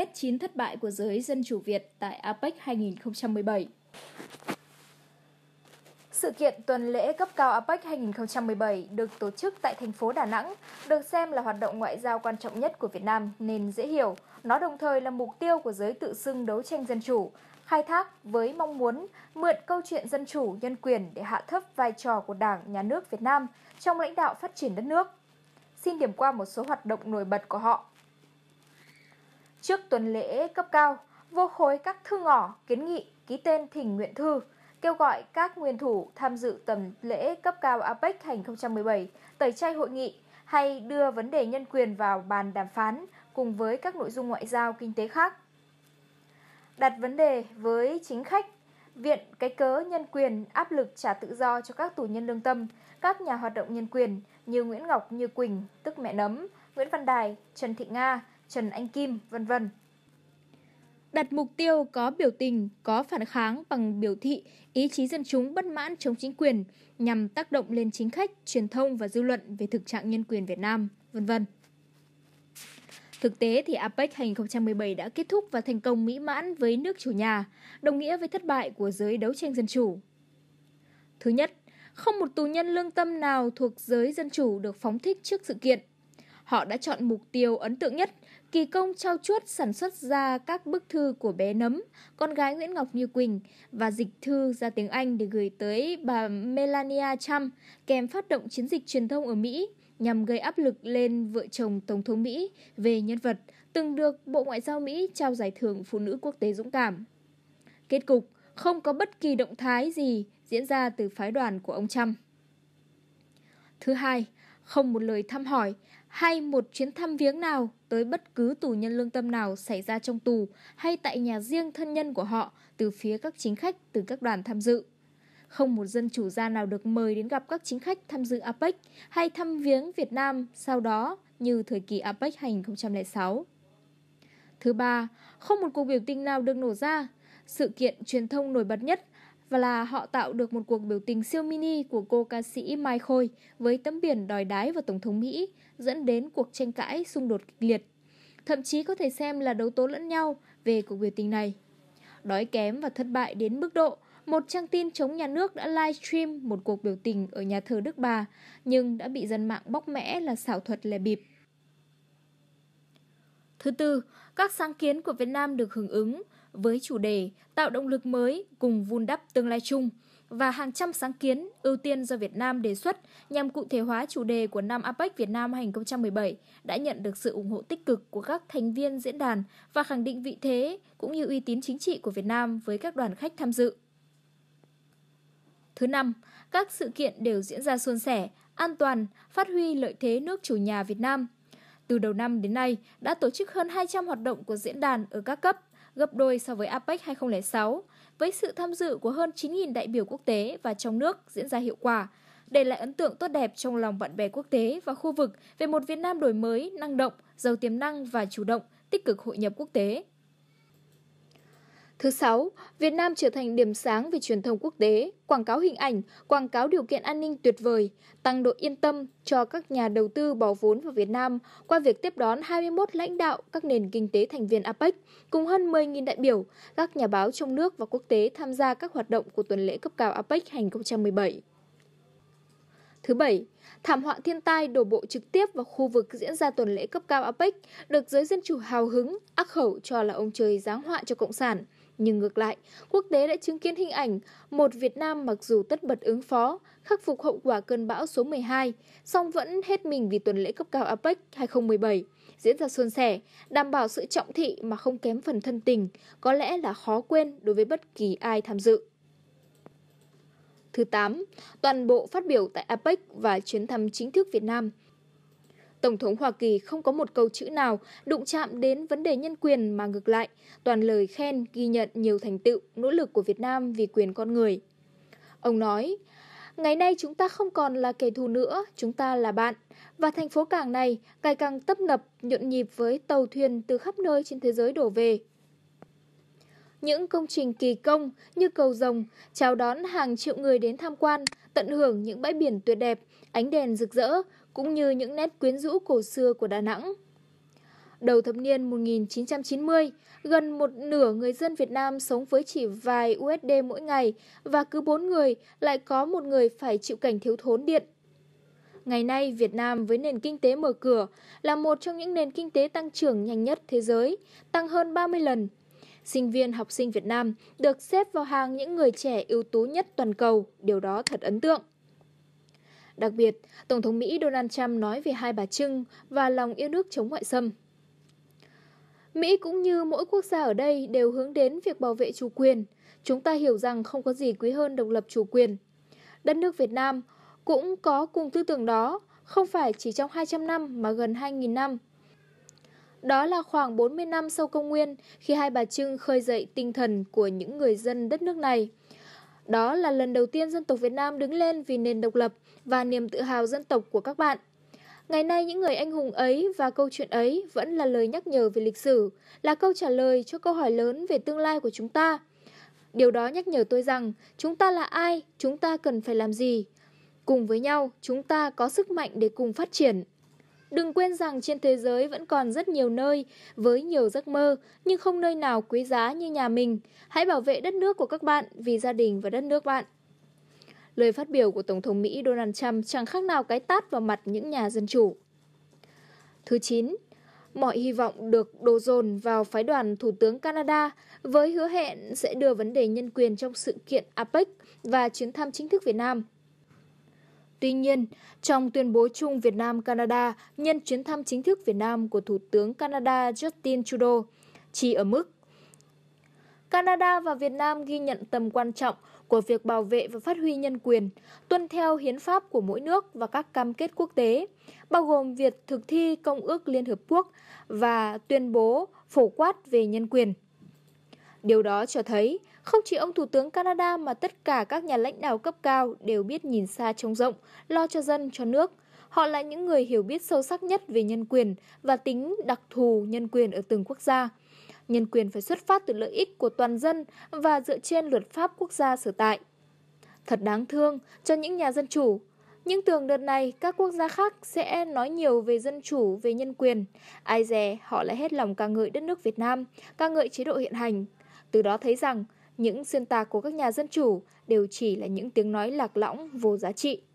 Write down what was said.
Kết 9 thất bại của giới dân chủ Việt tại APEC 2017 Sự kiện tuần lễ cấp cao APEC 2017 được tổ chức tại thành phố Đà Nẵng được xem là hoạt động ngoại giao quan trọng nhất của Việt Nam nên dễ hiểu. Nó đồng thời là mục tiêu của giới tự xưng đấu tranh dân chủ, khai thác với mong muốn mượn câu chuyện dân chủ, nhân quyền để hạ thấp vai trò của Đảng, Nhà nước Việt Nam trong lãnh đạo phát triển đất nước. Xin điểm qua một số hoạt động nổi bật của họ. Trước tuần lễ cấp cao, vô khối các thư ngỏ kiến nghị ký tên thỉnh nguyện thư, kêu gọi các nguyên thủ tham dự tầm lễ cấp cao APEC 2017, tẩy chay hội nghị hay đưa vấn đề nhân quyền vào bàn đàm phán cùng với các nội dung ngoại giao kinh tế khác. Đặt vấn đề với chính khách, viện cái cớ nhân quyền áp lực trả tự do cho các tù nhân lương tâm, các nhà hoạt động nhân quyền như Nguyễn Ngọc Như Quỳnh, tức mẹ nấm, Nguyễn Văn Đài, Trần Thị Nga, Trần Anh Kim, vân vân. Đặt mục tiêu có biểu tình, có phản kháng bằng biểu thị, ý chí dân chúng bất mãn chống chính quyền nhằm tác động lên chính khách, truyền thông và dư luận về thực trạng nhân quyền Việt Nam, vân vân. Thực tế thì APEC 2017 đã kết thúc và thành công mỹ mãn với nước chủ nhà, đồng nghĩa với thất bại của giới đấu tranh dân chủ. Thứ nhất, không một tù nhân lương tâm nào thuộc giới dân chủ được phóng thích trước sự kiện. Họ đã chọn mục tiêu ấn tượng nhất, kỳ công trao chuốt sản xuất ra các bức thư của bé Nấm, con gái Nguyễn Ngọc Như Quỳnh và dịch thư ra tiếng Anh để gửi tới bà Melania Trump kèm phát động chiến dịch truyền thông ở Mỹ nhằm gây áp lực lên vợ chồng Tổng thống Mỹ về nhân vật từng được Bộ Ngoại giao Mỹ trao giải thưởng Phụ nữ quốc tế dũng cảm. Kết cục, không có bất kỳ động thái gì diễn ra từ phái đoàn của ông Trump. Thứ hai, không một lời thăm hỏi hay một chuyến thăm viếng nào tới bất cứ tù nhân lương tâm nào xảy ra trong tù hay tại nhà riêng thân nhân của họ từ phía các chính khách từ các đoàn tham dự. Không một dân chủ gia nào được mời đến gặp các chính khách tham dự APEC hay thăm viếng Việt Nam sau đó như thời kỳ APEC 2006. Thứ ba, không một cuộc biểu tình nào được nổ ra. Sự kiện truyền thông nổi bật nhất và là họ tạo được một cuộc biểu tình siêu mini của cô ca sĩ Mai Khôi với tấm biển đòi đái vào Tổng thống Mỹ, dẫn đến cuộc tranh cãi xung đột kịch liệt. Thậm chí có thể xem là đấu tố lẫn nhau về cuộc biểu tình này. Đói kém và thất bại đến mức độ, một trang tin chống nhà nước đã livestream một cuộc biểu tình ở nhà thờ Đức Bà, nhưng đã bị dân mạng bóc mẽ là xảo thuật lè bịp. Thứ tư, các sáng kiến của Việt Nam được hưởng ứng, với chủ đề Tạo động lực mới cùng vun đắp tương lai chung và hàng trăm sáng kiến ưu tiên do Việt Nam đề xuất nhằm cụ thể hóa chủ đề của năm APEC Việt Nam 2017 đã nhận được sự ủng hộ tích cực của các thành viên diễn đàn và khẳng định vị thế cũng như uy tín chính trị của Việt Nam với các đoàn khách tham dự. Thứ năm, các sự kiện đều diễn ra suôn sẻ, an toàn, phát huy lợi thế nước chủ nhà Việt Nam. Từ đầu năm đến nay, đã tổ chức hơn 200 hoạt động của diễn đàn ở các cấp, gấp đôi so với APEC 2006, với sự tham dự của hơn 9.000 đại biểu quốc tế và trong nước diễn ra hiệu quả, để lại ấn tượng tốt đẹp trong lòng bạn bè quốc tế và khu vực về một Việt Nam đổi mới, năng động, giàu tiềm năng và chủ động, tích cực hội nhập quốc tế. Thứ sáu, Việt Nam trở thành điểm sáng về truyền thông quốc tế, quảng cáo hình ảnh, quảng cáo điều kiện an ninh tuyệt vời, tăng độ yên tâm cho các nhà đầu tư bỏ vốn vào Việt Nam qua việc tiếp đón 21 lãnh đạo các nền kinh tế thành viên APEC cùng hơn 10.000 đại biểu, các nhà báo trong nước và quốc tế tham gia các hoạt động của tuần lễ cấp cao APEC 2017. Thứ bảy, thảm họa thiên tai đổ bộ trực tiếp vào khu vực diễn ra tuần lễ cấp cao APEC được giới dân chủ hào hứng, ác khẩu cho là ông trời giáng họa cho Cộng sản – nhưng ngược lại, quốc tế đã chứng kiến hình ảnh một Việt Nam mặc dù tất bật ứng phó, khắc phục hậu quả cơn bão số 12, song vẫn hết mình vì tuần lễ cấp cao APEC 2017 diễn ra suôn sẻ, đảm bảo sự trọng thị mà không kém phần thân tình, có lẽ là khó quên đối với bất kỳ ai tham dự. Thứ 8, toàn bộ phát biểu tại APEC và chuyến thăm chính thức Việt Nam – Tổng thống Hoa Kỳ không có một câu chữ nào đụng chạm đến vấn đề nhân quyền mà ngược lại, toàn lời khen ghi nhận nhiều thành tựu, nỗ lực của Việt Nam vì quyền con người. Ông nói, ngày nay chúng ta không còn là kẻ thù nữa, chúng ta là bạn. Và thành phố cảng này ngày càng tấp nập, nhộn nhịp với tàu thuyền từ khắp nơi trên thế giới đổ về. Những công trình kỳ công như cầu rồng chào đón hàng triệu người đến tham quan tận hưởng những bãi biển tuyệt đẹp, ánh đèn rực rỡ, cũng như những nét quyến rũ cổ xưa của Đà Nẵng. Đầu thập niên 1990, gần một nửa người dân Việt Nam sống với chỉ vài USD mỗi ngày và cứ bốn người lại có một người phải chịu cảnh thiếu thốn điện. Ngày nay, Việt Nam với nền kinh tế mở cửa là một trong những nền kinh tế tăng trưởng nhanh nhất thế giới, tăng hơn 30 lần – sinh viên học sinh Việt Nam được xếp vào hàng những người trẻ ưu tú nhất toàn cầu, điều đó thật ấn tượng. Đặc biệt, Tổng thống Mỹ Donald Trump nói về hai bà Trưng và lòng yêu nước chống ngoại xâm. Mỹ cũng như mỗi quốc gia ở đây đều hướng đến việc bảo vệ chủ quyền. Chúng ta hiểu rằng không có gì quý hơn độc lập chủ quyền. Đất nước Việt Nam cũng có cùng tư tưởng đó, không phải chỉ trong 200 năm mà gần 2.000 năm. Đó là khoảng 40 năm sau công nguyên khi Hai Bà Trưng khơi dậy tinh thần của những người dân đất nước này. Đó là lần đầu tiên dân tộc Việt Nam đứng lên vì nền độc lập và niềm tự hào dân tộc của các bạn. Ngày nay những người anh hùng ấy và câu chuyện ấy vẫn là lời nhắc nhở về lịch sử, là câu trả lời cho câu hỏi lớn về tương lai của chúng ta. Điều đó nhắc nhở tôi rằng chúng ta là ai, chúng ta cần phải làm gì. Cùng với nhau, chúng ta có sức mạnh để cùng phát triển. Đừng quên rằng trên thế giới vẫn còn rất nhiều nơi với nhiều giấc mơ, nhưng không nơi nào quý giá như nhà mình. Hãy bảo vệ đất nước của các bạn vì gia đình và đất nước bạn. Lời phát biểu của Tổng thống Mỹ Donald Trump chẳng khác nào cái tát vào mặt những nhà dân chủ. Thứ 9. Mọi hy vọng được đổ dồn vào phái đoàn Thủ tướng Canada với hứa hẹn sẽ đưa vấn đề nhân quyền trong sự kiện APEC và chuyến thăm chính thức Việt Nam. Tuy nhiên, trong tuyên bố chung Việt Nam-Canada nhân chuyến thăm chính thức Việt Nam của Thủ tướng Canada Justin Trudeau, chỉ ở mức Canada và Việt Nam ghi nhận tầm quan trọng của việc bảo vệ và phát huy nhân quyền, tuân theo hiến pháp của mỗi nước và các cam kết quốc tế, bao gồm việc thực thi Công ước Liên Hợp Quốc và tuyên bố phổ quát về nhân quyền. Điều đó cho thấy không chỉ ông Thủ tướng Canada mà tất cả các nhà lãnh đạo cấp cao đều biết nhìn xa trông rộng, lo cho dân, cho nước. Họ là những người hiểu biết sâu sắc nhất về nhân quyền và tính đặc thù nhân quyền ở từng quốc gia. Nhân quyền phải xuất phát từ lợi ích của toàn dân và dựa trên luật pháp quốc gia sở tại. Thật đáng thương cho những nhà dân chủ, nhưng tưởng đợt này các quốc gia khác sẽ nói nhiều về dân chủ, về nhân quyền. Ai dè họ lại hết lòng ca ngợi đất nước Việt Nam, ca ngợi chế độ hiện hành. Từ đó thấy rằng những xuyên tạc của các nhà dân chủ đều chỉ là những tiếng nói lạc lõng vô giá trị